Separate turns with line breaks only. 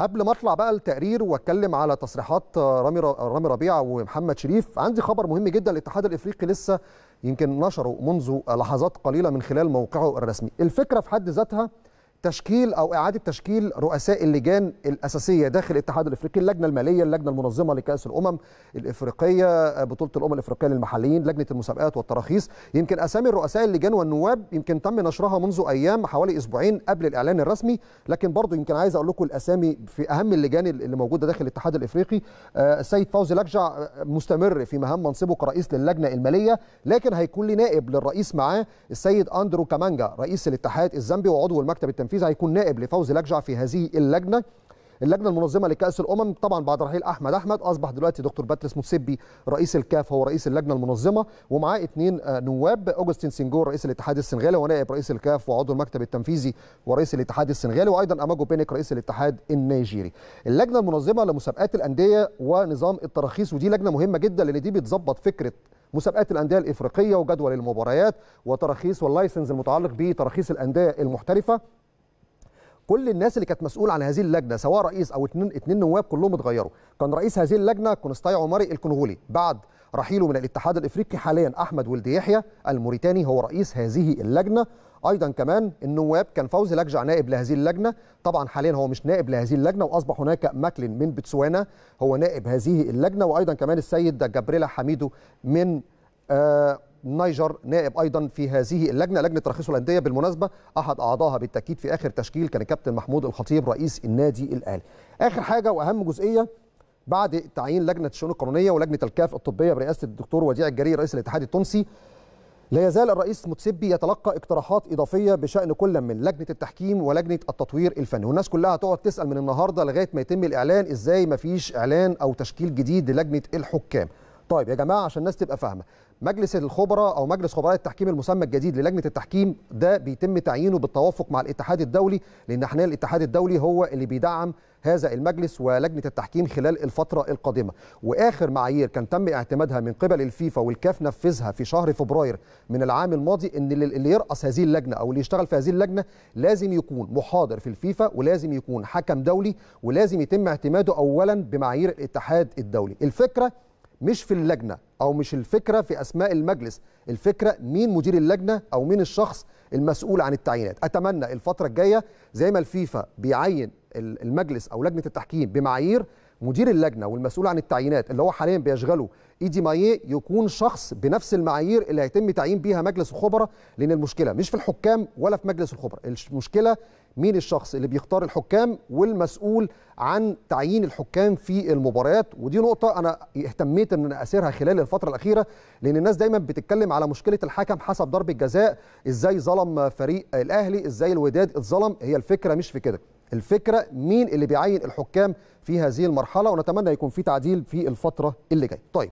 قبل ما اطلع بقى التقرير واتكلم على تصريحات رامي رامي ربيعه ومحمد شريف عندي خبر مهم جدا الاتحاد الافريقي لسه يمكن نشره منذ لحظات قليله من خلال موقعه الرسمي الفكره في حد ذاتها تشكيل او اعاده تشكيل رؤساء اللجان الاساسيه داخل الاتحاد الافريقي اللجنه الماليه اللجنه المنظمه لكاس الامم الافريقيه بطوله الامم الافريقيه للمحليين لجنه المسابقات والتراخيص يمكن اسامي الرؤساء اللجان والنواب يمكن تم نشرها منذ ايام حوالي اسبوعين قبل الاعلان الرسمي لكن برضه يمكن عايز اقول لكم الاسامي في اهم اللجان اللي موجوده داخل الاتحاد الافريقي آه، السيد فوزي لكجع آه، مستمر في مهام منصبه كرئيس للجنه الماليه لكن هيكون لي نائب للرئيس معاه السيد اندرو كامانجا رئيس الاتحاد الزامبي وعضو المكتب التنفيذي التنفيذي هيكون نائب لفوز لجع في هذه اللجنه اللجنه المنظمه لكاس الامم طبعا بعد رحيل احمد احمد اصبح دلوقتي دكتور باتريس موتسبي رئيس الكاف هو رئيس اللجنه المنظمه ومعاه اثنين آه، نواب اوجستين سينجور رئيس الاتحاد السنغالي ونائب رئيس الكاف وعضو المكتب التنفيذي ورئيس الاتحاد السنغالي وايضا اماجو بينك رئيس الاتحاد النيجيري اللجنه المنظمه لمسابقات الانديه ونظام التراخيص ودي لجنه مهمه جدا لان دي بتظبط فكره مسابقات الانديه الافريقيه وجدول المباريات وتراخيص واللايسنس المتعلق بتراخيص الانديه المحترفه كل الناس اللي كانت مسؤول عن هذه اللجنه سواء رئيس او اتنين, اتنين نواب كلهم اتغيروا كان رئيس هذه اللجنه كونستاي عمري الكونغولي بعد رحيله من الاتحاد الافريقي حاليا احمد ولد يحيى الموريتاني هو رئيس هذه اللجنه ايضا كمان النواب كان فوزي لجع نائب لهذه اللجنه طبعا حاليا هو مش نائب لهذه اللجنه واصبح هناك ماكلين من بتسوانا هو نائب هذه اللجنه وايضا كمان السيد جابريلا حميدو من آه نايجر نائب ايضا في هذه اللجنه لجنه ترخيص الانديه بالمناسبه احد اعضائها بالتاكيد في اخر تشكيل كان الكابتن محمود الخطيب رئيس النادي الاهلي اخر حاجه واهم جزئيه بعد تعيين لجنه الشؤون القانونيه ولجنه الكاف الطبيه برئاسه الدكتور وديع الجري رئيس الاتحاد التونسي لا يزال الرئيس متسبي يتلقى اقتراحات اضافيه بشان كل من لجنه التحكيم ولجنه التطوير الفني والناس كلها هتقعد تسال من النهارده لغايه ما يتم الاعلان ازاي ما فيش اعلان او تشكيل جديد للجنه الحكام طيب يا جماعه عشان الناس تبقى فاهمه مجلس الخبراء او مجلس خبراء التحكيم المسمى الجديد للجنه التحكيم ده بيتم تعيينه بالتوافق مع الاتحاد الدولي لان احنا الاتحاد الدولي هو اللي بيدعم هذا المجلس ولجنه التحكيم خلال الفتره القادمه واخر معايير كان تم اعتمادها من قبل الفيفا والكاف نفذها في شهر فبراير من العام الماضي ان اللي يرأس هذه اللجنه او اللي يشتغل في هذه اللجنه لازم يكون محاضر في الفيفا ولازم يكون حكم دولي ولازم يتم اعتماده اولا بمعايير الاتحاد الدولي الفكره مش في اللجنه او مش الفكره في اسماء المجلس الفكره مين مدير اللجنه او مين الشخص المسؤول عن التعيينات اتمنى الفتره الجايه زي ما الفيفا بيعين المجلس او لجنه التحكيم بمعايير مدير اللجنه والمسؤول عن التعيينات اللي هو حاليا بيشغله ايدي مايه يكون شخص بنفس المعايير اللي هيتم تعيين بيها مجلس الخبراء لان المشكله مش في الحكام ولا في مجلس الخبراء المشكله مين الشخص اللي بيختار الحكام والمسؤول عن تعيين الحكام في المباريات ودي نقطة أنا اهتميت إن أنا أسيرها خلال الفترة الأخيرة لأن الناس دايما بتتكلم على مشكلة الحكم حسب ضربة جزاء إزاي ظلم فريق الأهلي إزاي الوداد اتظلم هي الفكرة مش في كده الفكره مين اللي بيعين الحكام في هذه المرحله ونتمنى يكون في تعديل في الفتره اللي جايه طيب